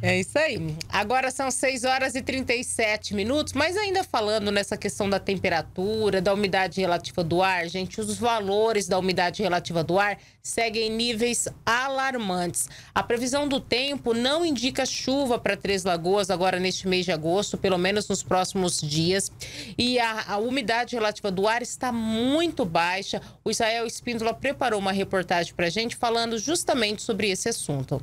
É isso aí. Agora são 6 horas e 37 minutos, mas ainda falando nessa questão da temperatura, da umidade relativa do ar, gente, os valores da umidade relativa do ar seguem níveis alarmantes. A previsão do tempo não indica chuva para Três Lagoas agora neste mês de agosto, pelo menos nos próximos dias. E a, a umidade relativa do ar está muito baixa. O Israel Espíndola preparou uma reportagem para a gente falando justamente sobre esse assunto.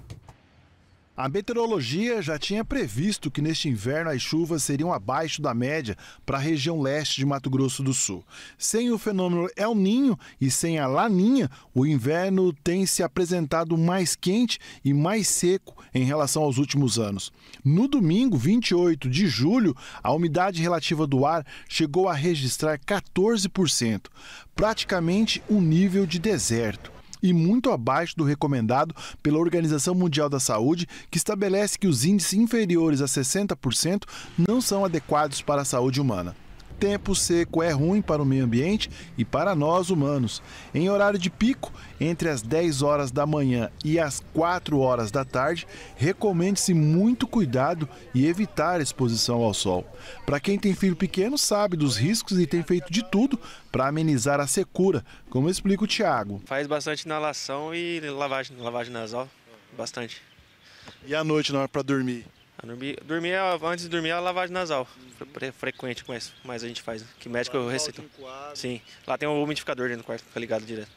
A meteorologia já tinha previsto que neste inverno as chuvas seriam abaixo da média para a região leste de Mato Grosso do Sul. Sem o fenômeno El Ninho e sem a Laninha, o inverno tem se apresentado mais quente e mais seco em relação aos últimos anos. No domingo, 28 de julho, a umidade relativa do ar chegou a registrar 14%, praticamente um nível de deserto e muito abaixo do recomendado pela Organização Mundial da Saúde, que estabelece que os índices inferiores a 60% não são adequados para a saúde humana. Tempo seco é ruim para o meio ambiente e para nós humanos. Em horário de pico, entre as 10 horas da manhã e as 4 horas da tarde, recomende-se muito cuidado e evitar exposição ao sol. Para quem tem filho pequeno, sabe dos riscos e tem feito de tudo para amenizar a secura, como explica o Tiago. Faz bastante inalação e lavagem, lavagem nasal, bastante. E à noite não é para dormir? Dormir, dormir é, antes de dormir é a lavagem nasal. Uhum. Frequente, mas, mas a gente faz. Que médico eu receito. Sim. Lá tem um umidificador dentro do quarto, fica ligado direto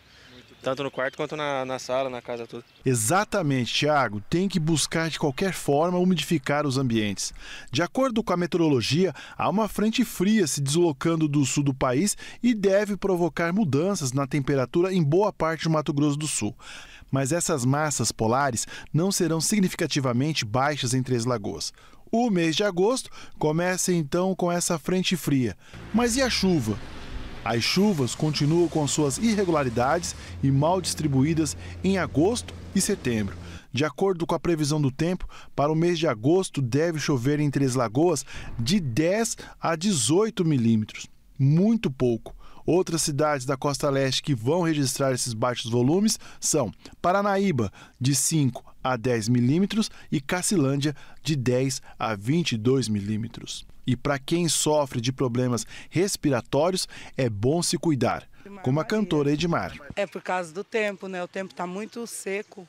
tanto no quarto quanto na, na sala, na casa toda. Exatamente, Tiago. Tem que buscar de qualquer forma umidificar os ambientes. De acordo com a meteorologia, há uma frente fria se deslocando do sul do país e deve provocar mudanças na temperatura em boa parte do Mato Grosso do Sul. Mas essas massas polares não serão significativamente baixas em Três Lagoas. O mês de agosto começa então com essa frente fria. Mas e a chuva? As chuvas continuam com suas irregularidades e mal distribuídas em agosto e setembro. De acordo com a previsão do tempo, para o mês de agosto deve chover em Três Lagoas de 10 a 18 milímetros. Muito pouco. Outras cidades da costa leste que vão registrar esses baixos volumes são Paranaíba, de 5 a 10 milímetros, e Cacilândia, de 10 a 22 milímetros. E para quem sofre de problemas respiratórios, é bom se cuidar, como a cantora Edmar. É por causa do tempo, né? O tempo está muito seco.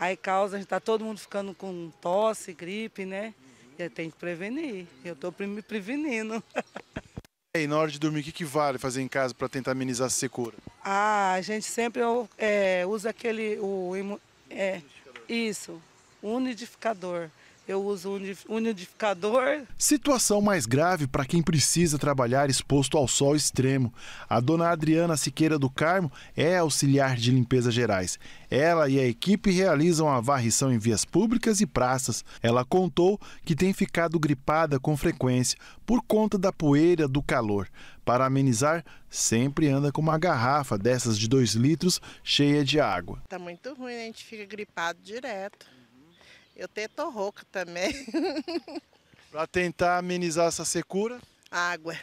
Aí causa, está todo mundo ficando com tosse, gripe, né? E tem que prevenir. Eu estou me prevenindo. E na hora de dormir, o que, que vale fazer em casa para tentar amenizar a secura? Ah, a gente sempre é, usa aquele. O, é, isso, o unidificador eu uso um unidificador. Situação mais grave para quem precisa trabalhar exposto ao sol extremo. A dona Adriana Siqueira do Carmo é auxiliar de limpeza gerais. Ela e a equipe realizam a varrição em vias públicas e praças. Ela contou que tem ficado gripada com frequência por conta da poeira do calor. Para amenizar, sempre anda com uma garrafa dessas de 2 litros cheia de água. Está muito ruim, a gente fica gripado direto. Eu até tô rouca também. Para tentar amenizar essa secura? Água.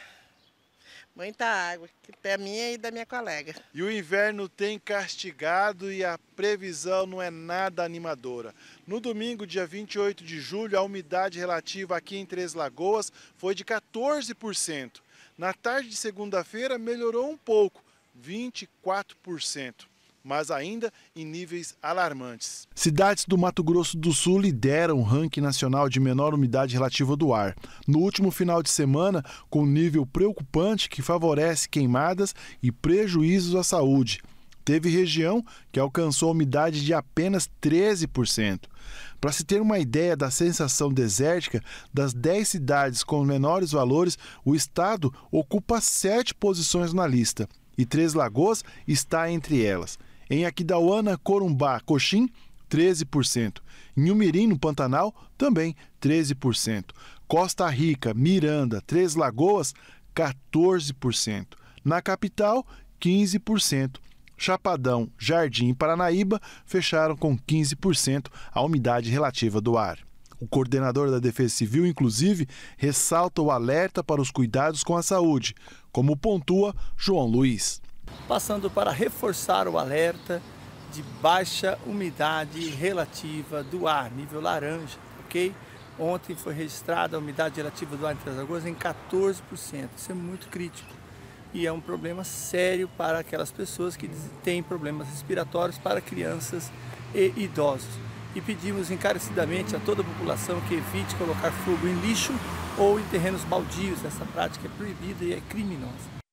Muita água, que tem a minha e da minha colega. E o inverno tem castigado e a previsão não é nada animadora. No domingo, dia 28 de julho, a umidade relativa aqui em Três Lagoas foi de 14%. Na tarde de segunda-feira, melhorou um pouco, 24% mas ainda em níveis alarmantes. Cidades do Mato Grosso do Sul lideram o ranking nacional de menor umidade relativa do ar. No último final de semana, com um nível preocupante que favorece queimadas e prejuízos à saúde. Teve região que alcançou umidade de apenas 13%. Para se ter uma ideia da sensação desértica, das 10 cidades com os menores valores, o estado ocupa 7 posições na lista e Três Lagoas está entre elas. Em Aquidauana, Corumbá, Coxim, 13%. Em Umirim, no Pantanal, também 13%. Costa Rica, Miranda, Três Lagoas, 14%. Na capital, 15%. Chapadão, Jardim e Paranaíba fecharam com 15% a umidade relativa do ar. O coordenador da Defesa Civil, inclusive, ressalta o alerta para os cuidados com a saúde, como pontua João Luiz. Passando para reforçar o alerta de baixa umidade relativa do ar, nível laranja, ok? Ontem foi registrada a umidade relativa do ar em Três Lagoas em 14%. Isso é muito crítico e é um problema sério para aquelas pessoas que têm problemas respiratórios, para crianças e idosos. E pedimos encarecidamente a toda a população que evite colocar fogo em lixo ou em terrenos baldios. Essa prática é proibida e é criminosa.